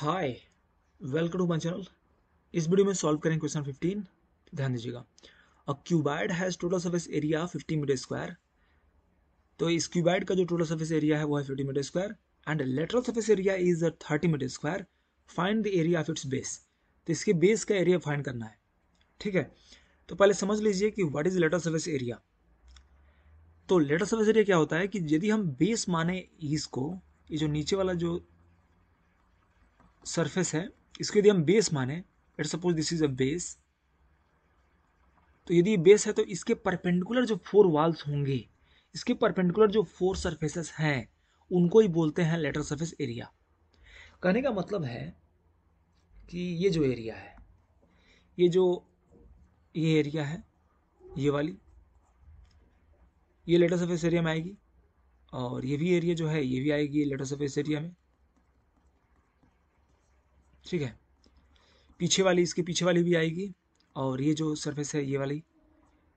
hi welcome to my channel इस video में solve करें क्वेश्चन 15 ध्यान दीजिएगा a cuboid has total surface area 50 metre square तो इस क्यूबाइड का जो टोटल सर्फेस एरिया है वो है 50 metre square and lateral surface area is 30 metre square find the area of its base तो इसके बेस का एरिया फाइंड करना है ठीक है तो पहले समझ लीजिए कि what is lateral surface area तो लेटर सर्फेस एरिया क्या होता है कि यदि हम बेस माने इसको ये जो नीचे वाला जो सरफेस है इसको यदि हम बेस माने एट suppose this is a base तो यदि बेस है तो इसके परपेंडिकुलर जो फोर वॉल्स होंगे इसके परपेंडिकुलर जो फोर सर्फेस हैं उनको ही बोलते हैं लेटर सर्फेस एरिया कहने का मतलब है कि ये जो एरिया है ये जो ये एरिया है ये वाली ये लेटर सर्फेस एरिया में आएगी और ये भी एरिया जो है ये भी आएगी लेटर सर्फेस एरिया में ठीक है पीछे वाली इसके पीछे वाली भी आएगी और ये जो सरफेस है ये वाली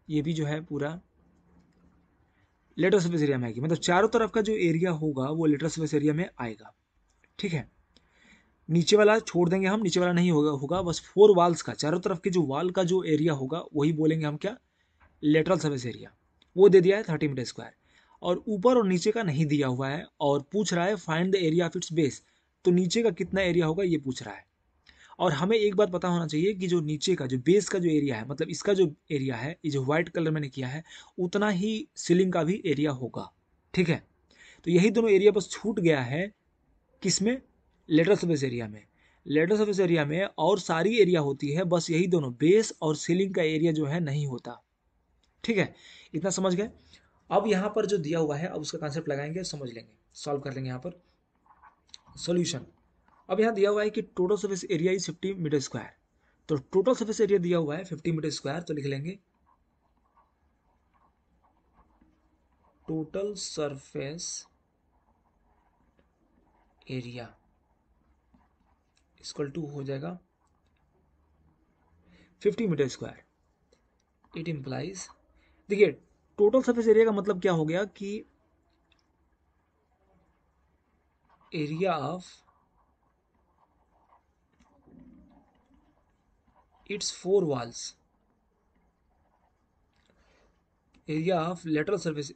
ये भी जो है पूरा लेटर सर्फेस एरिया में आएगी मतलब चारों तरफ का जो एरिया होगा वो लेटर सर्फेस एरिया में आएगा ठीक है नीचे वाला छोड़ देंगे हम नीचे वाला नहीं होगा होगा बस फोर वाल्स का चारों तरफ के जो वाल का जो एरिया होगा वही बोलेंगे हम क्या लेटरल सर्विस एरिया वो दे दिया है थर्टी मीटर स्क्वायर और ऊपर और नीचे का नहीं दिया हुआ है और पूछ रहा है find the area of its base तो नीचे का कितना एरिया होगा ये पूछ रहा है और हमें एक बात पता होना चाहिए कि जो नीचे का जो बेस का जो एरिया है मतलब इसका जो एरिया है ये जो व्हाइट कलर मैंने किया है उतना ही सीलिंग का भी एरिया होगा ठीक है तो यही दोनों एरिया बस छूट गया है किसमें लेटर सर्विस एरिया में लेटर सर्विस एरिया में और सारी एरिया होती है बस यही दोनों बेस और सीलिंग का एरिया जो है नहीं होता ठीक है इतना समझ गए अब यहाँ पर जो दिया हुआ है अब उसका कॉन्सेप्ट लगाएंगे समझ लेंगे सॉल्व कर लेंगे यहाँ पर सोल्यूशन अब यहाँ दिया हुआ है कि total surface area is fifty metre square तो टोटल सर्विस एरिया दिया हुआ है फिफ्टी मीटर स्क्वायर तो लिख लेंगे total surface area is equal to हो जाएगा fifty metre square it implies देखिए टोटल सरफेस एरिया का मतलब क्या हो गया कि area of its four walls area of lateral surface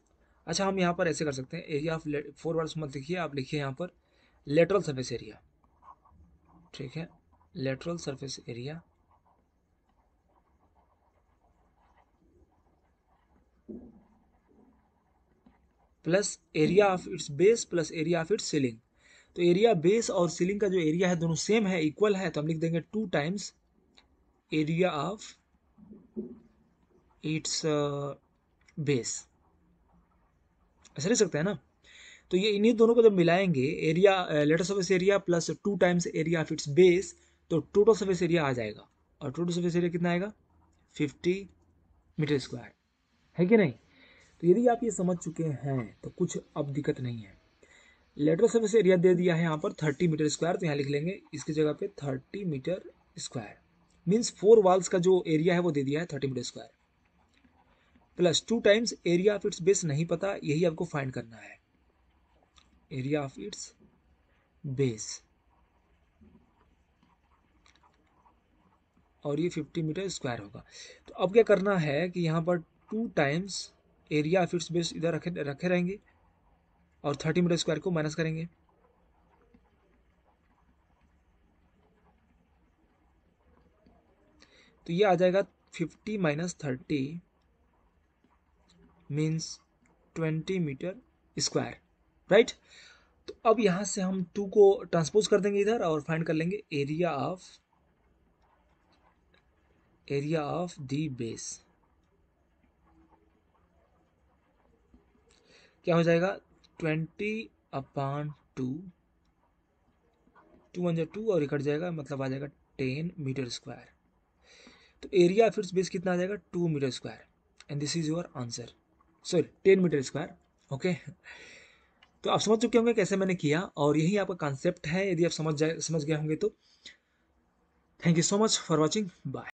अच्छा हम यहाँ पर ऐसे कर सकते हैं एरिया ऑफ फोर वर्ड्स मत लिखिए आप लिखिए यहाँ पर लेटरल सर्विस एरिया ठीक है lateral surface area plus area of its base plus area of its ceiling तो एरिया बेस और सीलिंग का जो एरिया है दोनों सेम है इक्वल है तो हम लिख देंगे two times area of its base ऐसा ले सकते हैं ना तो ये इन्हीं दोनों को जब मिलाएंगे area lateral surface area plus two times area of its base तो टोटल सर्विस एरिया आ जाएगा और टोटल सर्विस एरिया कितना आएगा फिफ्टी मीटर स्क्वायर है कि नहीं तो यदि आप ये समझ चुके हैं तो कुछ अब दिक्कत नहीं है लेटरल सर्फेस एरिया दे दिया है यहाँ पर थर्टी मीटर स्क्वायर तो यहाँ लिख लेंगे इसकी जगह पे thirty metre square means four walls का जो एरिया है वो दे दिया है thirty metre square plus two times area of its base नहीं पता यही आपको फाइंड करना है एरिया ऑफ इट्स बेस और ये फिफ्टी मीटर स्क्वायर होगा तो अब क्या करना है कि यहाँ पर two times area of its base इधर रखे रखे रहेंगे और थर्टी मीटर स्क्वायर को माइनस करेंगे तो ये आ जाएगा fifty minus thirty means twenty metre square right तो अब यहां से हम टू को ट्रांसपोज कर देंगे इधर और फाइंड कर लेंगे area of area of the base क्या हो जाएगा twenty upon two two one जो टू और ये कट जाएगा मतलब आ जाएगा टेन मीटर स्क्वायर तो एरिया ऑफ इट्स बेस कितना आ जाएगा two metre square and this is your answer sorry ten metre square okay तो आप समझ चुके होंगे कैसे मैंने किया और यही आपका कॉन्सेप्ट है यदि आप समझ जाए समझ गए होंगे तो thank you so much for watching bye